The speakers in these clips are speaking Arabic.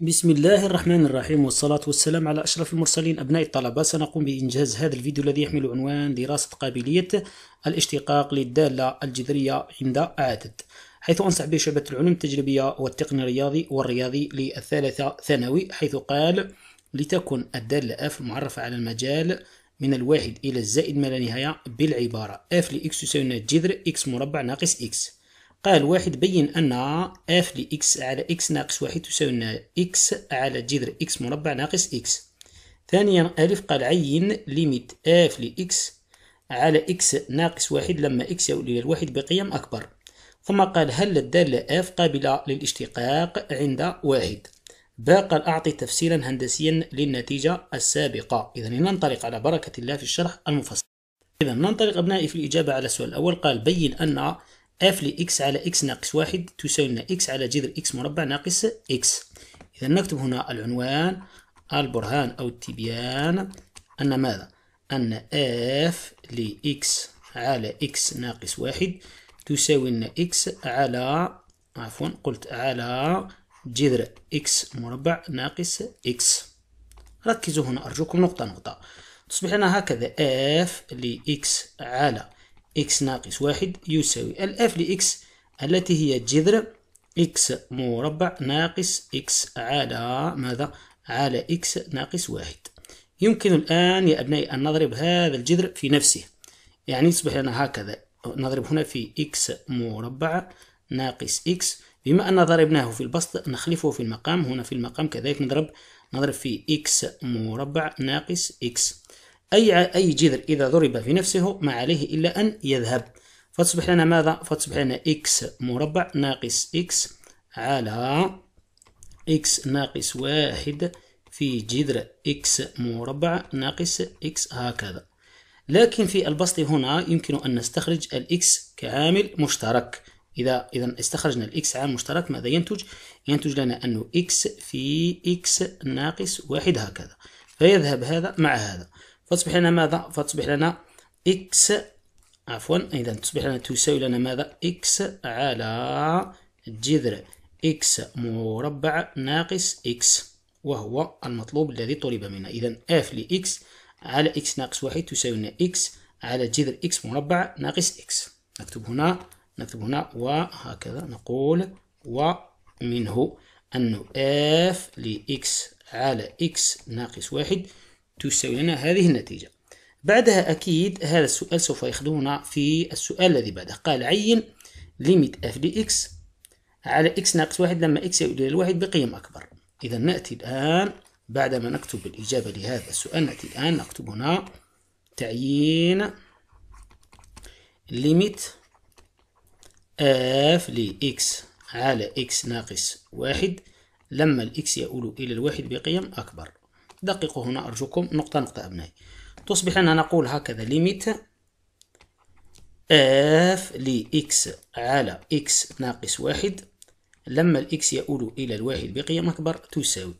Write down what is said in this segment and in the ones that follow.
بسم الله الرحمن الرحيم والصلاة والسلام على أشرف المرسلين أبناء الطلبة سنقوم بإنجاز هذا الفيديو الذي يحمل عنوان دراسة قابلية الاشتقاق للدالة الجذرية عند عدد حيث أنصح به شعبة العلوم التجريبية والتقني الرياضي والرياضي للثالثة ثانوي حيث قال لتكن الدالة F المعرفة على المجال من الواحد إلى الزائد ما لا نهاية بالعبارة F لإكس يساوي جذر إكس مربع ناقص إكس قال واحد بين أن f لx على x ناقص واحد تساوي لنا x على جذر x مربع ناقص x ثانيا ألف قال عين ليميت f لx على x ناقص واحد لما x يؤول إلى الواحد بقيم أكبر ثم قال هل الدالة f قابلة للاشتقاق عند واحد قال أعطي تفسيرا هندسيا للنتيجة السابقة إذا ننطلق على بركة الله في الشرح المفصل إذا ننطلق أبنائي في الإجابة على السؤال الأول قال بين أن اف لإكس على إكس ناقص واحد تساوي لنا إكس على جذر إكس مربع ناقص إكس إذا نكتب هنا العنوان البرهان أو التبيان أن ماذا؟ أن اف لإكس على إكس ناقص واحد تساوي لنا إكس على عفوا قلت على جذر إكس مربع ناقص إكس ركزوا هنا أرجوكم نقطة نقطة تصبح لنا هكذا اف لإكس على إكس ناقص واحد يساوي الأف لإكس التي هي جذر إكس مربع ناقص إكس على ماذا؟ على إكس ناقص واحد يمكن الآن يا أبنائي أن نضرب هذا الجذر في نفسه يعني يصبح لنا هكذا نضرب هنا في إكس مربع ناقص إكس بما أن ضربناه في البسط نخلفه في المقام هنا في المقام كذلك نضرب نضرب في إكس مربع ناقص إكس أي أي جذر إذا ضرب في نفسه ما عليه إلا أن يذهب فتصبح لنا ماذا؟ فتصبح لنا إكس مربع ناقص إكس على إكس ناقص واحد في جذر إكس مربع ناقص إكس هكذا لكن في البسط هنا يمكن أن نستخرج الإكس كعامل مشترك إذا إذا استخرجنا الإكس عامل مشترك ماذا ينتج؟ ينتج لنا أنه إكس في إكس ناقص واحد هكذا فيذهب هذا مع هذا فتصبح لنا ماذا فتصبح لنا إكس عفوا إذا تصبح لنا تساوي لنا ماذا إكس على جذر إكس مربع ناقص إكس وهو المطلوب الذي طلب منا إذا اف لإكس على إكس ناقص واحد تساوي لنا إكس على جذر إكس مربع ناقص إكس نكتب هنا نكتب هنا وهكذا نقول ومنه أنه اف لإكس على إكس ناقص واحد تساوي لنا هذه النتيجة بعدها أكيد هذا السؤال سوف يخدمنا في السؤال الذي بعده قال عين ليميت اف دي اكس على اكس ناقص واحد لما اكس يؤدي إلى الواحد بقيم أكبر إذا نأتي الآن بعدما نكتب الإجابة لهذا السؤال نأتي الآن نكتب هنا تعيين ليميت اف لإكس على إكس ناقص واحد لما الإكس يؤول إلى الواحد بقيم أكبر دققوا هنا أرجوكم نقطة نقطة أبنائي تصبح أننا نقول هكذا ليميت اف لإكس على إكس ناقص واحد لما الإكس يؤول إلى الواحد بقيم أكبر تساوي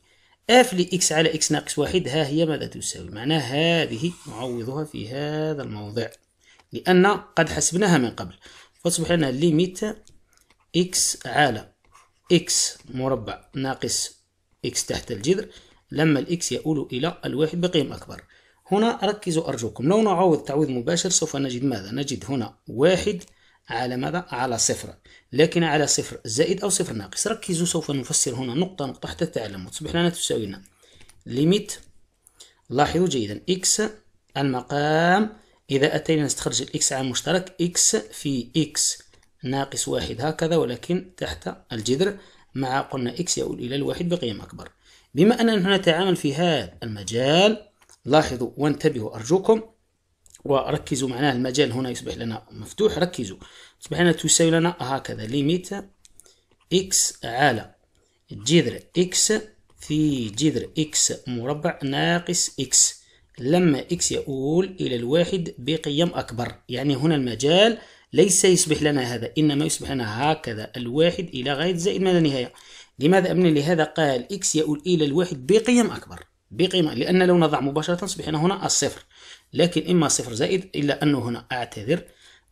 اف لإكس على إكس ناقص واحد ها هي ماذا تساوي معناها هذه نعوضها في هذا الموضع لأن قد حسبناها من قبل فتصبح لنا ليميت إكس على إكس مربع ناقص إكس تحت الجذر لما الإكس يؤول إلى الواحد بقيم أكبر هنا ركزوا أرجوكم لو نعوض تعويض مباشر سوف نجد ماذا نجد هنا واحد على ماذا على صفر لكن على صفر زائد أو صفر ناقص ركزوا سوف نفسر هنا نقطة نقطة حتى تعلموا تصبح لنا تساوي لنا ليميت لاحظوا جيدا إكس المقام إذا أتينا نستخرج الإكس عن مشترك إكس في إكس ناقص واحد هكذا ولكن تحت الجذر مع قلنا إكس يؤول إلى الواحد بقيم أكبر بما أننا نتعامل في هذا المجال لاحظوا وانتبهوا أرجوكم وركزوا معناه المجال هنا يصبح لنا مفتوح ركزوا يصبح لنا تساوي لنا هكذا ليميت إكس على جذر إكس في جذر إكس مربع ناقص إكس لما إكس يؤول إلى الواحد بقيم أكبر يعني هنا المجال ليس يصبح لنا هذا إنما يصبح لنا هكذا الواحد إلى غاية زائد ما لا نهاية لماذا ابن لهذا قال إكس يؤول إلى الواحد بقيم أكبر بقيمة لأن لو نضع مباشرة يصبح هنا الصفر لكن إما صفر زائد إلا أنه هنا أعتذر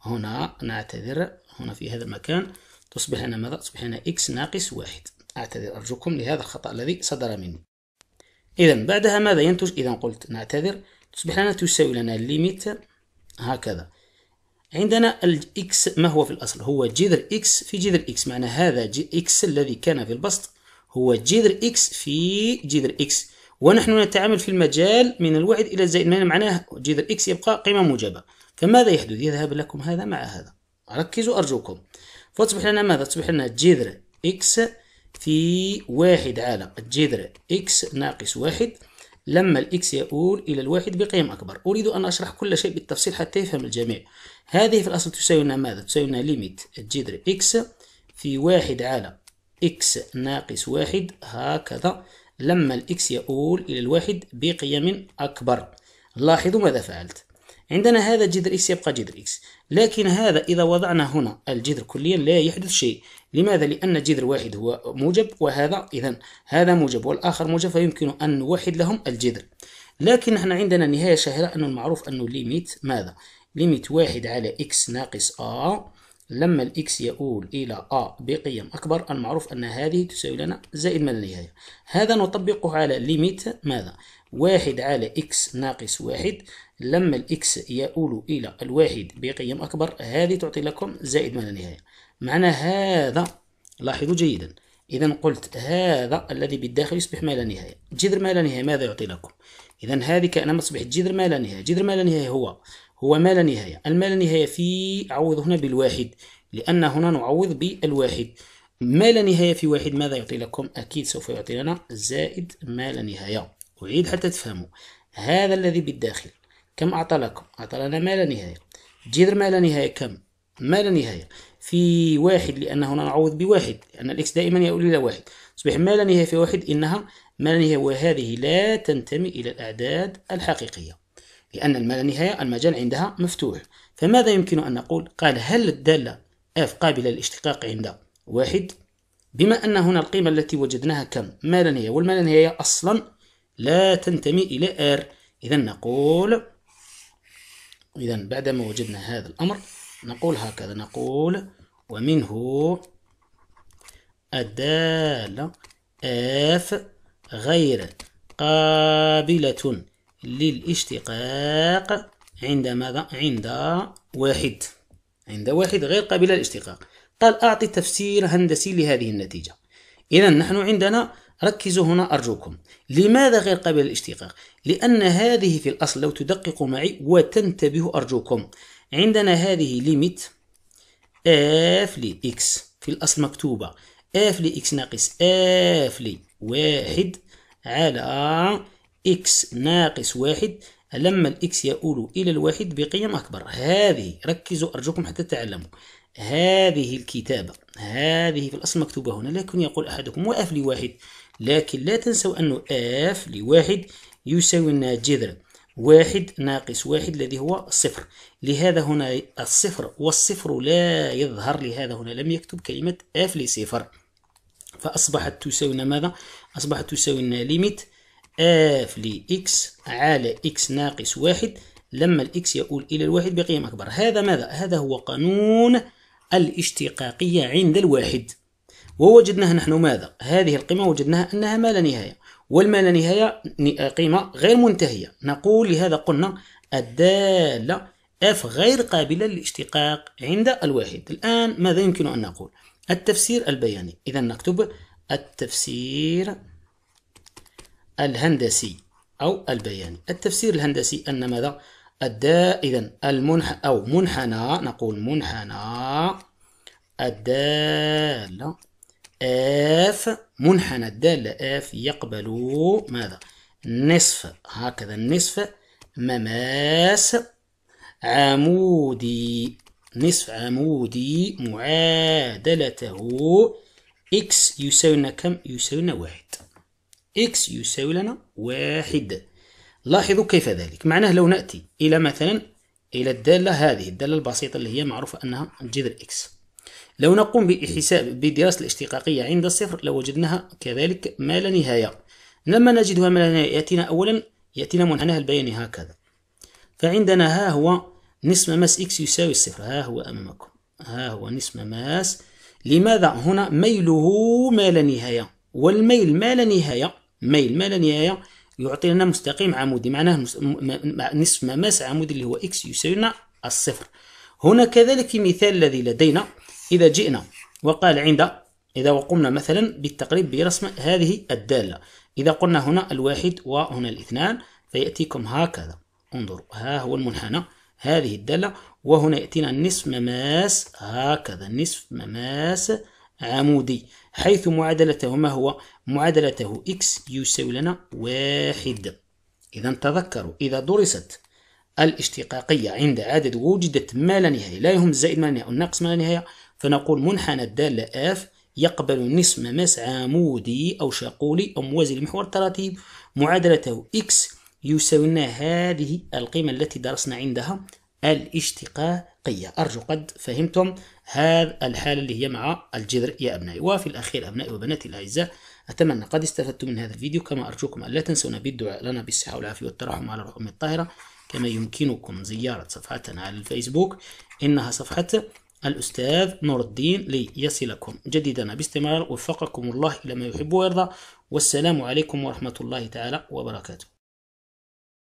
هنا نعتذر هنا في هذا المكان تصبح لنا ماذا؟ تصبح لنا إكس ناقص واحد أعتذر أرجوكم لهذا الخطأ الذي صدر مني إذا بعدها ماذا ينتج؟ إذا قلت نعتذر تصبح لنا تساوي لنا ليميت هكذا عندنا الإكس ما هو في الأصل هو جذر إكس في جذر إكس معنى هذا إكس الذي كان في البسط هو جذر إكس في جذر إكس ونحن نتعامل في المجال من الواحد إلى الزائد معناه جذر إكس يبقى قيمة موجبة فماذا يحدث يذهب لكم هذا مع هذا ركزوا أرجوكم فتصبح لنا ماذا تصبح لنا جذر إكس في واحد على جذر إكس ناقص واحد لما الإكس يؤول إلى الواحد بقيم أكبر أريد أن أشرح كل شيء بالتفصيل حتى يفهم الجميع هذه في الأصل تساوينا ماذا؟ تساوينا ليميت الجذر إكس في واحد على إكس ناقص واحد هكذا لما الإكس يؤول إلى الواحد بقيم أكبر لاحظوا ماذا فعلت عندنا هذا جذر إكس يبقى جذر إكس لكن هذا إذا وضعنا هنا الجذر كليا لا يحدث شيء لماذا؟ لأن جذر واحد هو موجب وهذا إذا هذا موجب والآخر موجب فيمكن أن نوحد لهم الجذر لكن احنا عندنا نهاية شهيرة أن المعروف أنه ليميت ماذا؟ ليميت واحد على إكس ناقص آ لما الإكس يؤول إلى آ بقيم أكبر المعروف أن هذه تساوي لنا زائد ما لا نهاية هذا نطبقه على ليميت ماذا؟ واحد على إكس ناقص واحد لما الإكس يؤول إلى الواحد بقيم أكبر هذه تعطي لكم زائد ما لا نهاية معنى هذا لاحظوا جيدا إذا قلت هذا الذي بالداخل يصبح ما لا نهاية جذر ما لا نهاية ماذا يعطي لكم إذا هذه كأنما أصبحت جذر ما لا نهاية جذر ما لا نهاية هو هو ما لا نهاية الما لا نهاية في عوض هنا بالواحد لأن هنا نعوض بالواحد ما لا نهاية في واحد ماذا يعطي لكم أكيد سوف يعطي لنا زائد ما لا نهاية أعيد حتى تفهموا هذا الذي بالداخل كم أعطى لكم أعطى لنا ما لا نهاية جذر ما لا نهاية كم ما لا نهاية في واحد لأن هنا نعوض بواحد لأن الإكس دائما يؤول إلى واحد تصبح ما لا نهاية في واحد إنها ما لا نهاية وهذه لا تنتمي إلى الأعداد الحقيقية لأن الما لا نهاية المجال عندها مفتوح فماذا يمكن أن نقول؟ قال هل الدالة f قابلة للاشتقاق عند واحد؟ بما أن هنا القيمة التي وجدناها كم؟ ما لا نهاية والما لا نهاية أصلا لا تنتمي إلى R إذا نقول إذا بعدما وجدنا هذا الأمر نقول هكذا نقول ومنه الدالة F غير قابلة للاشتقاق عند ماذا؟ عند واحد عند واحد غير قابلة للاشتقاق قال أعطي تفسير هندسي لهذه النتيجة إذا نحن عندنا ركزوا هنا أرجوكم لماذا غير قابل للاشتقاق؟ لأن هذه في الأصل لو تدققوا معي وتنتبهوا أرجوكم عندنا هذه ليميت اف لإكس في الأصل مكتوبة اف لإكس ناقص اف لواحد على إكس ناقص واحد لما الإكس يؤول إلى الواحد بقيم أكبر هذه ركزوا أرجوكم حتى تعلموا هذه الكتابة هذه في الأصل مكتوبة هنا لكن يقول أحدكم وأف لواحد لكن لا تنسوا أن f لواحد يساوي لنا جذر واحد ناقص واحد الذي هو صفر لهذا هنا الصفر والصفر لا يظهر لهذا هنا لم يكتب كلمة f لصفر فأصبحت تساوي ماذا؟ أصبحت تساوي لنا ليميت f لx على x ناقص واحد لما الإكس يؤول إلى الواحد بقيم أكبر هذا ماذا؟ هذا هو قانون الاشتقاقية عند الواحد ووجدناها نحن ماذا؟ هذه القيمة وجدناها أنها ما لا نهاية والما لا نهاية قيمة غير منتهية نقول لهذا قلنا الدالة اف غير قابلة للاشتقاق عند الواحد الآن ماذا يمكن أن نقول؟ التفسير البياني إذا نكتب التفسير الهندسي أو البياني التفسير الهندسي أن ماذا؟ الداء إذا المنح أو منحنى نقول منحنى الدالة اف منحنى الدالة اف يقبل ماذا نصف هكذا النصف مماس عمودي نصف عمودي معادلته اكس يساوي لنا كم يساوي لنا واحد اكس يساوي لنا واحد لاحظوا كيف ذلك معناه لو نأتي إلى مثلا إلى الدالة هذه الدالة البسيطة اللي هي معروفة أنها جذر اكس لو نقوم بحساب بدراسة الاشتقاقية عند الصفر لوجدناها لو كذلك ما لا نهاية لما نجدها ما لا نهاية يأتينا أولا يأتينا منحناها البياني هكذا فعندنا ها هو نصف ماس إكس يساوي الصفر ها هو أمامكم ها هو نصف ماس لماذا هنا ميله ما لا نهاية والميل ما لا نهاية ميل ما لا نهاية يعطي لنا مستقيم عمودي معناه نصف ماس عمودي اللي هو إكس يساوي لنا الصفر هنا كذلك في مثال الذي لدينا إذا جئنا وقال عند إذا وقمنا مثلا بالتقريب برسم هذه الدالة إذا قلنا هنا الواحد وهنا الاثنان فيأتيكم هكذا انظروا ها هو المنحنى هذه الدالة وهنا يأتينا نصف مماس هكذا نصف مماس عمودي حيث معادلته ما هو معادلته x يساوي لنا واحد إذا تذكروا إذا درست الاشتقاقية عند عدد وجدت ما لا نهاية لا يهم الزائد ما لا نهاية والناقص ما لا نهاية فنقول منحنى الدالة اف يقبل نصف مس عمودي أو شاقولي أو موازي لمحور التراتيب معادلته اكس يساوي لنا هذه القيمة التي درسنا عندها الاشتقاقية أرجو قد فهمتم هذا الحالة اللي هي مع الجذر يا أبنائي وفي الأخير أبنائي وبناتي الأعزاء أتمنى قد استفدتم من هذا الفيديو كما أرجوكم ألا تنسونا بالدعاء لنا بالصحة والعافية والترحم على الرحمة الطاهرة كما يمكنكم زيارة صفحتنا على الفيسبوك إنها صفحة الأستاذ نور الدين ليصلكم جديدنا باستمرار وفقكم الله إلى ما يحب ويرضى والسلام عليكم ورحمة الله تعالى وبركاته